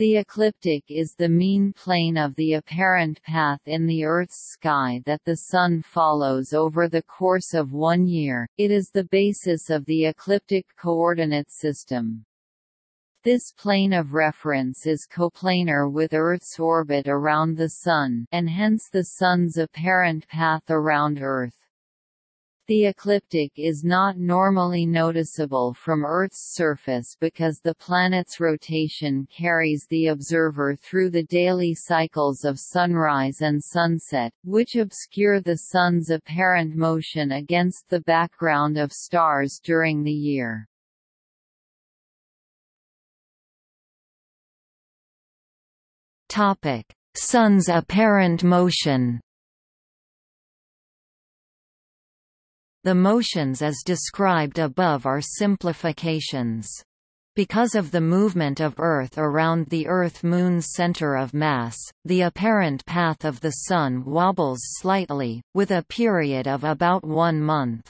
The ecliptic is the mean plane of the apparent path in the Earth's sky that the Sun follows over the course of one year, it is the basis of the ecliptic coordinate system. This plane of reference is coplanar with Earth's orbit around the Sun and hence the Sun's apparent path around Earth. The ecliptic is not normally noticeable from Earth's surface because the planet's rotation carries the observer through the daily cycles of sunrise and sunset, which obscure the Sun's apparent motion against the background of stars during the year. Sun's apparent motion The motions as described above are simplifications. Because of the movement of Earth around the Earth-Moon's center of mass, the apparent path of the Sun wobbles slightly, with a period of about one month.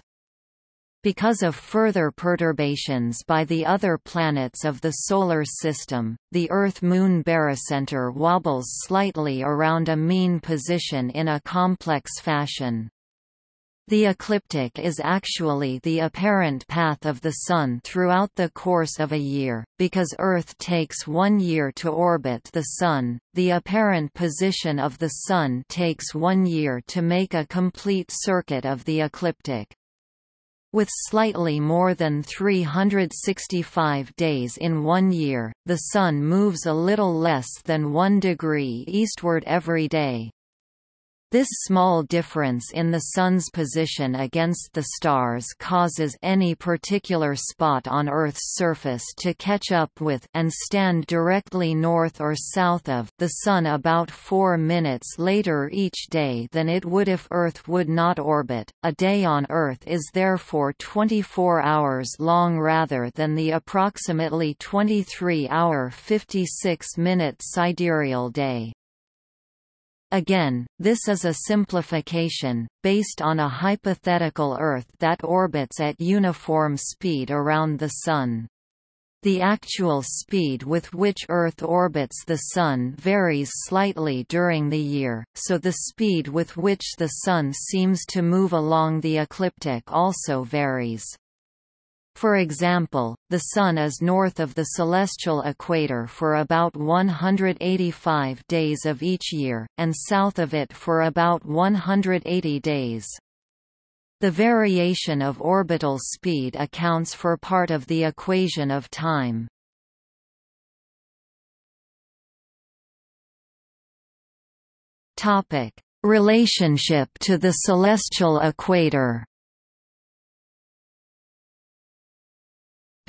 Because of further perturbations by the other planets of the Solar System, the Earth-Moon barycenter wobbles slightly around a mean position in a complex fashion. The ecliptic is actually the apparent path of the Sun throughout the course of a year, because Earth takes one year to orbit the Sun, the apparent position of the Sun takes one year to make a complete circuit of the ecliptic. With slightly more than 365 days in one year, the Sun moves a little less than one degree eastward every day. This small difference in the Sun's position against the stars causes any particular spot on Earth's surface to catch up with and stand directly north or south of the Sun about four minutes later each day than it would if Earth would not orbit. A day on Earth is therefore 24 hours long rather than the approximately 23-hour 56-minute sidereal day. Again, this is a simplification, based on a hypothetical Earth that orbits at uniform speed around the Sun. The actual speed with which Earth orbits the Sun varies slightly during the year, so the speed with which the Sun seems to move along the ecliptic also varies. For example, the Sun is north of the celestial equator for about 185 days of each year, and south of it for about 180 days. The variation of orbital speed accounts for part of the equation of time. Relationship to the celestial equator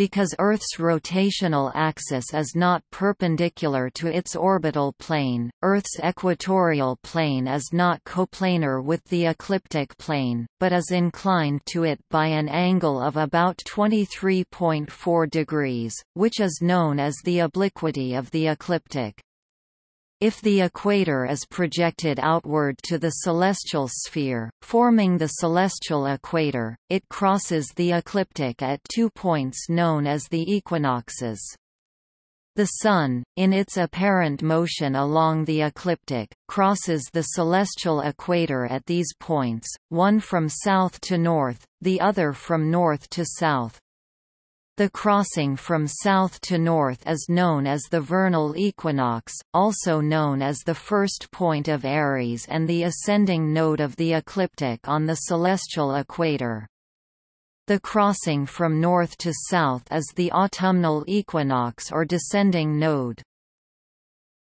because Earth's rotational axis is not perpendicular to its orbital plane, Earth's equatorial plane is not coplanar with the ecliptic plane, but is inclined to it by an angle of about 23.4 degrees, which is known as the obliquity of the ecliptic. If the equator is projected outward to the celestial sphere, forming the celestial equator, it crosses the ecliptic at two points known as the equinoxes. The Sun, in its apparent motion along the ecliptic, crosses the celestial equator at these points, one from south to north, the other from north to south, the crossing from south to north is known as the vernal equinox, also known as the first point of Aries and the ascending node of the ecliptic on the celestial equator. The crossing from north to south is the autumnal equinox or descending node.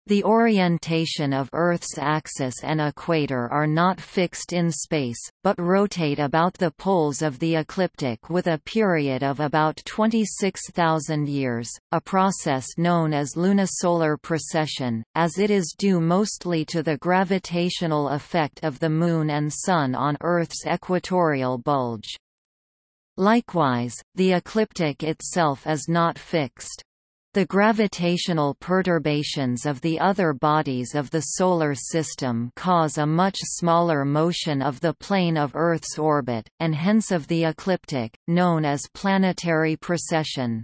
The orientation of Earth's axis and equator are not fixed in space, but rotate about the poles of the ecliptic with a period of about 26,000 years, a process known as lunisolar precession, as it is due mostly to the gravitational effect of the Moon and Sun on Earth's equatorial bulge. Likewise, the ecliptic itself is not fixed. The gravitational perturbations of the other bodies of the Solar System cause a much smaller motion of the plane of Earth's orbit, and hence of the ecliptic, known as planetary precession.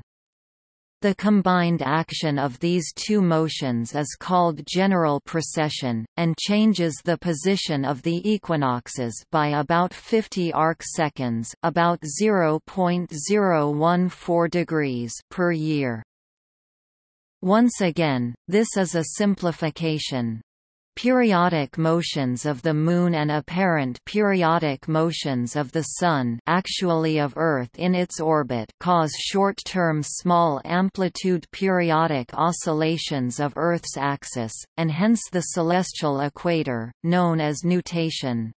The combined action of these two motions is called general precession, and changes the position of the equinoxes by about 50 seconds, about 0.014 degrees per year. Once again, this is a simplification. Periodic motions of the Moon and apparent periodic motions of the Sun actually of Earth in its orbit cause short-term small amplitude periodic oscillations of Earth's axis, and hence the celestial equator, known as nutation.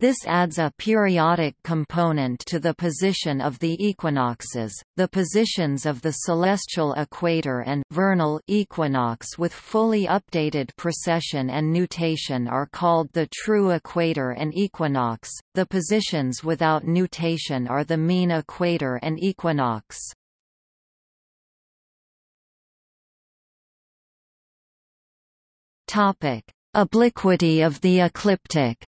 This adds a periodic component to the position of the equinoxes, the positions of the celestial equator and vernal equinox with fully updated precession and nutation are called the true equator and equinox, the positions without nutation are the mean equator and equinox. Obliquity of the ecliptic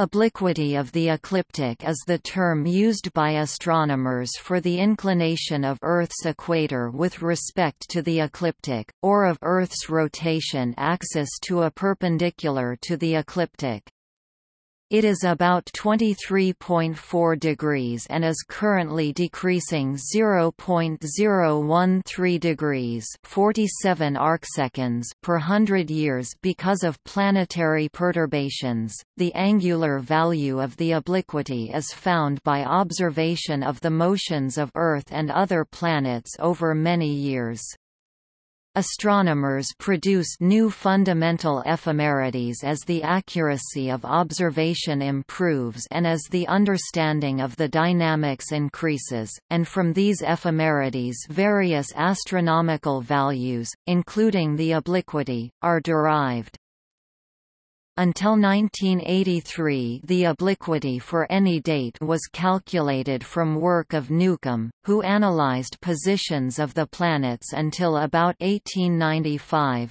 Obliquity of the ecliptic is the term used by astronomers for the inclination of Earth's equator with respect to the ecliptic, or of Earth's rotation axis to a perpendicular to the ecliptic. It is about 23.4 degrees and is currently decreasing 0.013 degrees 47 arcseconds per hundred years because of planetary perturbations. The angular value of the obliquity is found by observation of the motions of Earth and other planets over many years. Astronomers produce new fundamental ephemerides as the accuracy of observation improves and as the understanding of the dynamics increases, and from these ephemerides various astronomical values, including the obliquity, are derived. Until 1983 the obliquity for any date was calculated from work of Newcomb, who analyzed positions of the planets until about 1895.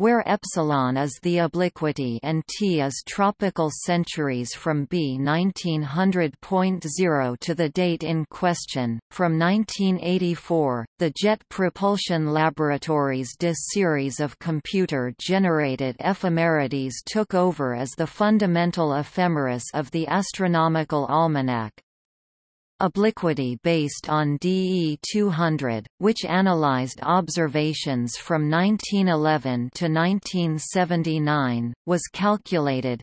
where epsilon is the obliquity and T is tropical centuries from B 1900.0 to the date in question. From 1984, the Jet Propulsion Laboratories DIS series of computer-generated ephemerides took over as the fundamental ephemeris of the Astronomical Almanac, obliquity based on DE200, which analyzed observations from 1911 to 1979, was calculated,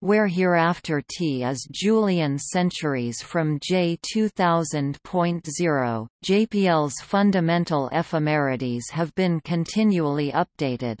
where hereafter t is Julian centuries from J 2000.0, JPL's fundamental ephemerides have been continually updated,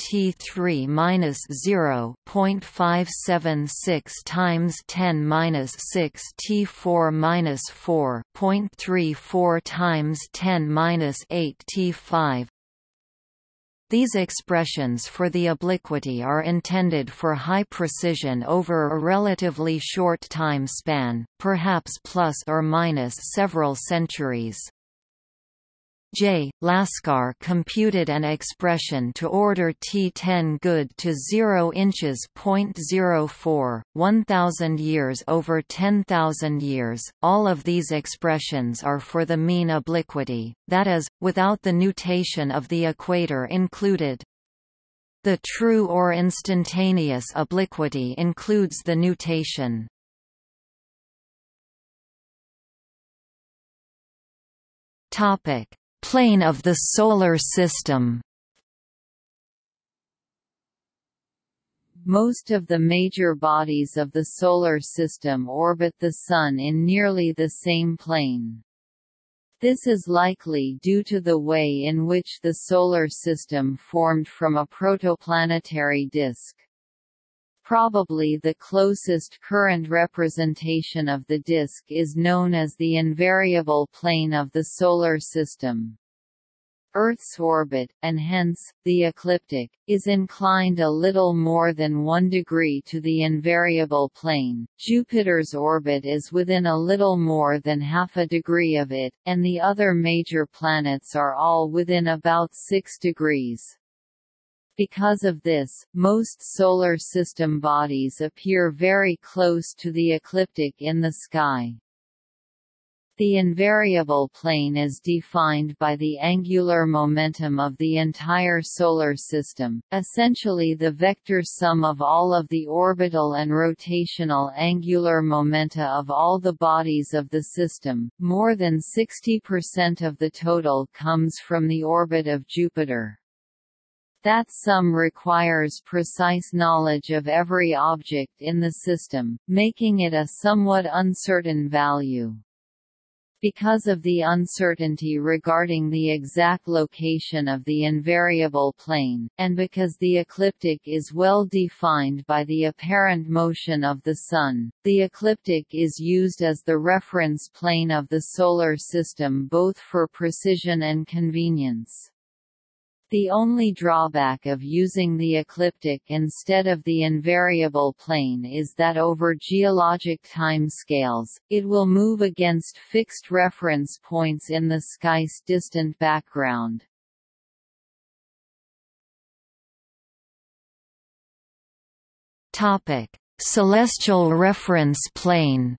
T3 minus 0.576 times 10 minus 6 T4 minus 4.34 times 10 minus 8 T5 these expressions for the obliquity are intended for high precision over a relatively short time span, perhaps plus or minus several centuries. J. Laskar computed an expression to order T10 good to 0 inches 0.04, 1000 years over 10,000 years. All of these expressions are for the mean obliquity, that is, without the nutation of the equator included. The true or instantaneous obliquity includes the nutation. Topic Plane of the Solar System Most of the major bodies of the Solar System orbit the Sun in nearly the same plane. This is likely due to the way in which the Solar System formed from a protoplanetary disk. Probably the closest current representation of the disk is known as the invariable plane of the Solar System. Earth's orbit, and hence, the ecliptic, is inclined a little more than one degree to the invariable plane, Jupiter's orbit is within a little more than half a degree of it, and the other major planets are all within about 6 degrees. Because of this, most solar system bodies appear very close to the ecliptic in the sky. The invariable plane is defined by the angular momentum of the entire solar system, essentially the vector sum of all of the orbital and rotational angular momenta of all the bodies of the system. More than 60% of the total comes from the orbit of Jupiter. That sum requires precise knowledge of every object in the system, making it a somewhat uncertain value. Because of the uncertainty regarding the exact location of the invariable plane, and because the ecliptic is well defined by the apparent motion of the Sun, the ecliptic is used as the reference plane of the Solar System both for precision and convenience. The only drawback of using the ecliptic instead of the invariable plane is that over geologic time scales, it will move against fixed reference points in the sky's distant background. Celestial reference plane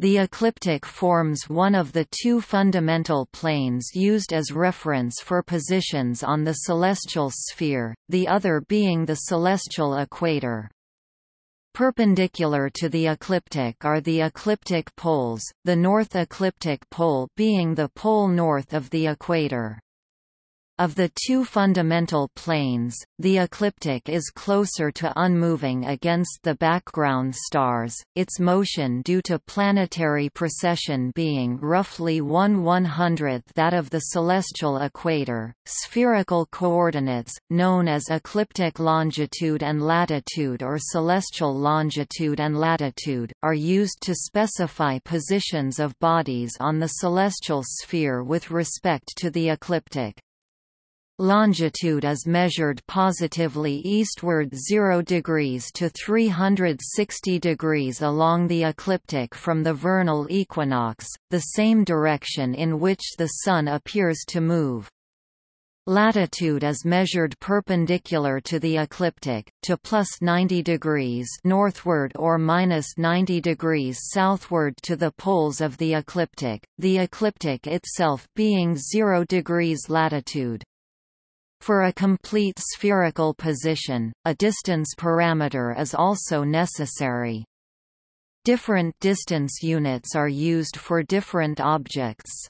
The ecliptic forms one of the two fundamental planes used as reference for positions on the celestial sphere, the other being the celestial equator. Perpendicular to the ecliptic are the ecliptic poles, the north ecliptic pole being the pole north of the equator. Of the two fundamental planes, the ecliptic is closer to unmoving against the background stars, its motion due to planetary precession being roughly 1 100th that of the celestial equator. Spherical coordinates, known as ecliptic longitude and latitude or celestial longitude and latitude, are used to specify positions of bodies on the celestial sphere with respect to the ecliptic longitude is measured positively eastward 0 degrees to 360 degrees along the ecliptic from the vernal equinox, the same direction in which the Sun appears to move. Latitude is measured perpendicular to the ecliptic, to plus 90 degrees northward or minus 90 degrees southward to the poles of the ecliptic, the ecliptic itself being 0 degrees latitude. For a complete spherical position, a distance parameter is also necessary. Different distance units are used for different objects.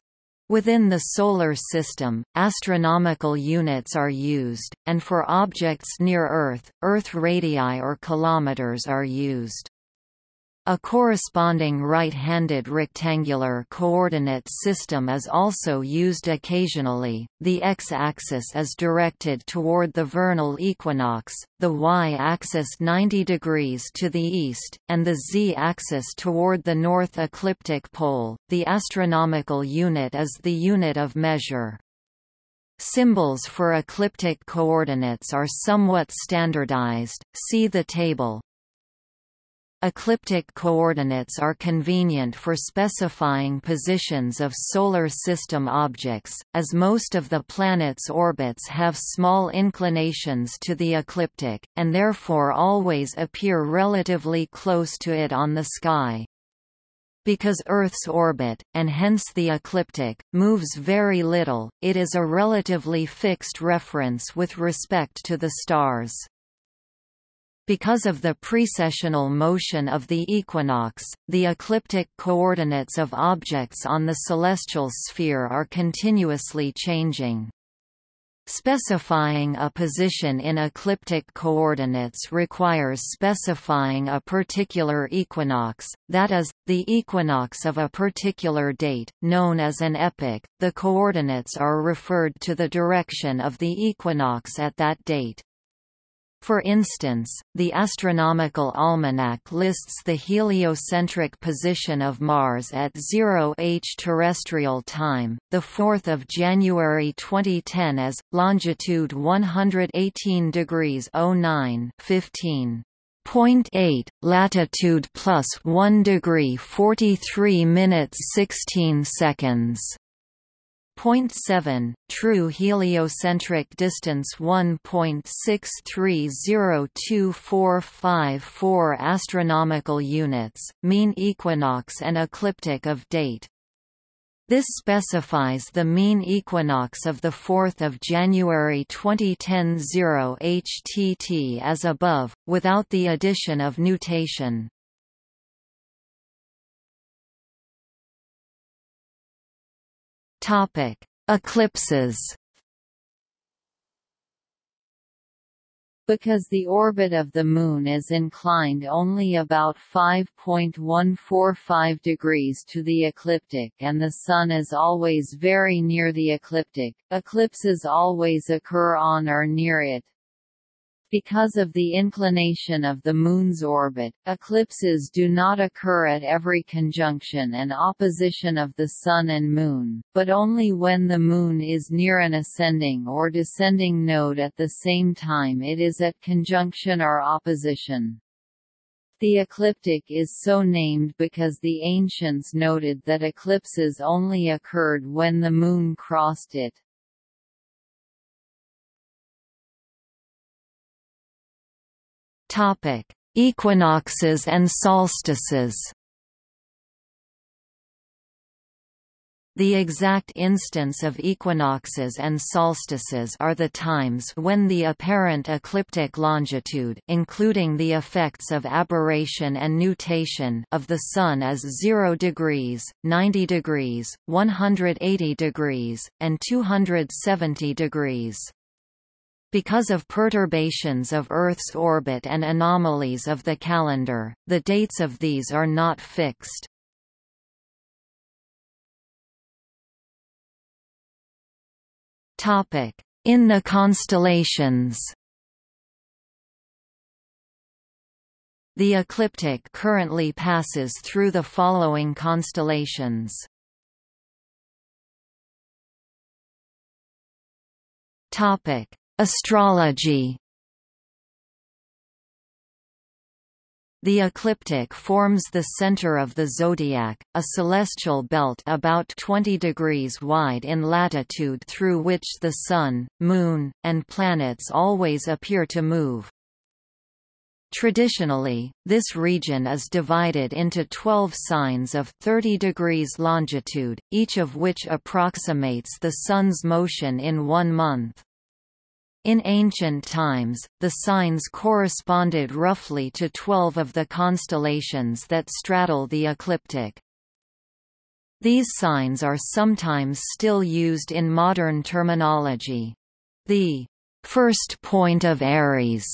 Within the Solar System, astronomical units are used, and for objects near Earth, Earth radii or kilometers are used. A corresponding right-handed rectangular coordinate system is also used occasionally. The x-axis is directed toward the vernal equinox, the y-axis 90 degrees to the east, and the z-axis toward the north ecliptic pole. The astronomical unit is the unit of measure. Symbols for ecliptic coordinates are somewhat standardized, see the table, Ecliptic coordinates are convenient for specifying positions of Solar System objects, as most of the planet's orbits have small inclinations to the ecliptic, and therefore always appear relatively close to it on the sky. Because Earth's orbit, and hence the ecliptic, moves very little, it is a relatively fixed reference with respect to the stars. Because of the precessional motion of the equinox, the ecliptic coordinates of objects on the celestial sphere are continuously changing. Specifying a position in ecliptic coordinates requires specifying a particular equinox, that is, the equinox of a particular date, known as an epoch. The coordinates are referred to the direction of the equinox at that date. For instance, the Astronomical Almanac lists the heliocentric position of Mars at 0 h terrestrial time, 4 January 2010 as, longitude 118 degrees 09 15. latitude plus 1 degree 43 minutes 16 seconds. 0.7, true heliocentric distance 1.6302454 astronomical units, mean equinox and ecliptic of date. This specifies the mean equinox of 4 January 2010 0 HTT as above, without the addition of nutation. Topic: Eclipses. Because the orbit of the Moon is inclined only about 5.145 degrees to the ecliptic and the Sun is always very near the ecliptic, eclipses always occur on or near it, because of the inclination of the Moon's orbit, eclipses do not occur at every conjunction and opposition of the Sun and Moon, but only when the Moon is near an ascending or descending node at the same time it is at conjunction or opposition. The ecliptic is so named because the ancients noted that eclipses only occurred when the Moon crossed it. Topic: Equinoxes and solstices. The exact instance of equinoxes and solstices are the times when the apparent ecliptic longitude including the effects of aberration and nutation of the Sun is 0 degrees, 90 degrees, 180 degrees, and 270 degrees. Because of perturbations of Earth's orbit and anomalies of the calendar, the dates of these are not fixed. In the constellations The ecliptic currently passes through the following constellations. Topic: Astrology The ecliptic forms the center of the zodiac, a celestial belt about 20 degrees wide in latitude through which the Sun, Moon, and planets always appear to move. Traditionally, this region is divided into 12 signs of 30 degrees longitude, each of which approximates the Sun's motion in one month. In ancient times, the signs corresponded roughly to 12 of the constellations that straddle the ecliptic. These signs are sometimes still used in modern terminology. The first point of Aries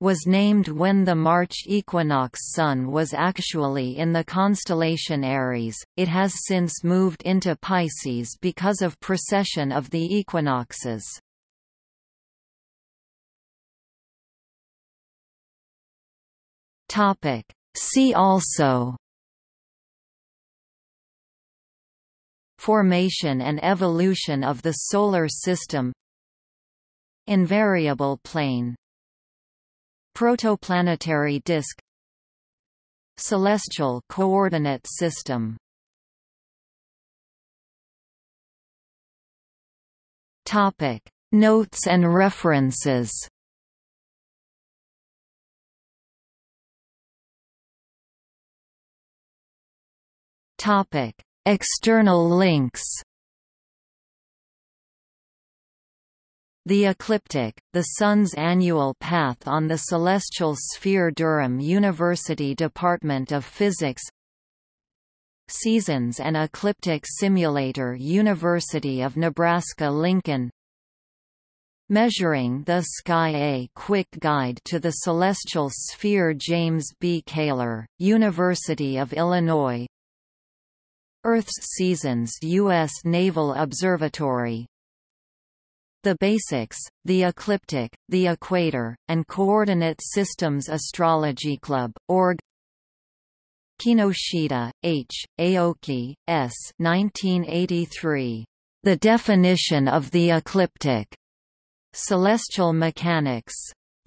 was named when the March equinox Sun was actually in the constellation Aries. It has since moved into Pisces because of precession of the equinoxes. Topic. See also Formation and evolution of the Solar System Invariable plane Protoplanetary disk Celestial coordinate system Topic. Notes and references Topic: External links. The Ecliptic, the Sun's annual path on the celestial sphere Durham University Department of Physics Seasons and Ecliptic Simulator University of Nebraska-Lincoln Measuring the Sky A Quick Guide to the Celestial Sphere James B. Kaler, University of Illinois Earth's Seasons U.S. Naval Observatory the Basics, the Ecliptic, the Equator, and Coordinate Systems Astrology Club, org Kinoshita, H., Aoki, S. 1983. The Definition of the Ecliptic. Celestial Mechanics.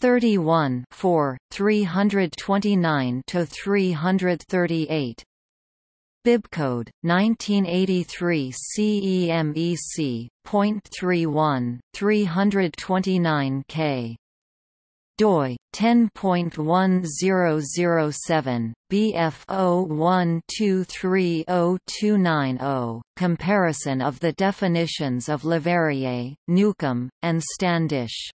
31 329–338 Bibcode 1983 CEMEC 329 329K doi 10.1007 BF01230290 comparison of the definitions of Leverrier, Newcomb and Standish